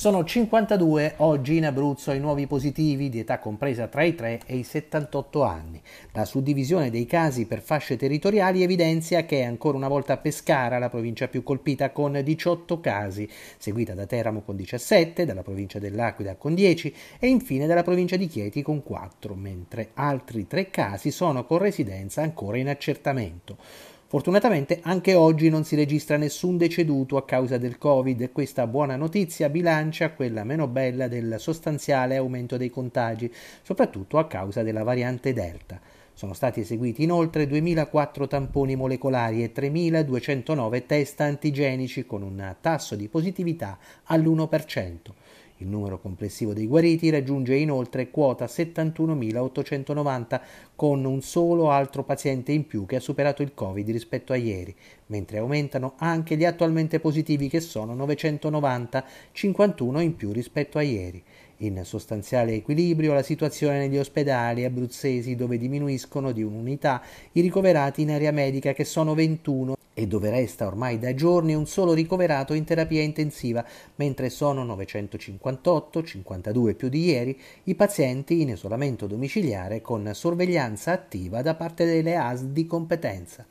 Sono 52 oggi in Abruzzo i nuovi positivi di età compresa tra i 3 e i 78 anni. La suddivisione dei casi per fasce territoriali evidenzia che è ancora una volta Pescara la provincia più colpita con 18 casi, seguita da Teramo con 17, dalla provincia dell'Aquila con 10 e infine dalla provincia di Chieti con 4, mentre altri 3 casi sono con residenza ancora in accertamento. Fortunatamente anche oggi non si registra nessun deceduto a causa del Covid e questa buona notizia bilancia quella meno bella del sostanziale aumento dei contagi, soprattutto a causa della variante Delta. Sono stati eseguiti inoltre 2004 tamponi molecolari e 3209 test antigenici con un tasso di positività all'1%. Il numero complessivo dei guariti raggiunge inoltre quota 71.890 con un solo altro paziente in più che ha superato il Covid rispetto a ieri, mentre aumentano anche gli attualmente positivi che sono 990, 51 in più rispetto a ieri. In sostanziale equilibrio la situazione negli ospedali abruzzesi dove diminuiscono di un'unità i ricoverati in area medica che sono 21 e dove resta ormai da giorni un solo ricoverato in terapia intensiva, mentre sono 958, 52 più di ieri, i pazienti in isolamento domiciliare con sorveglianza attiva da parte delle AS di competenza.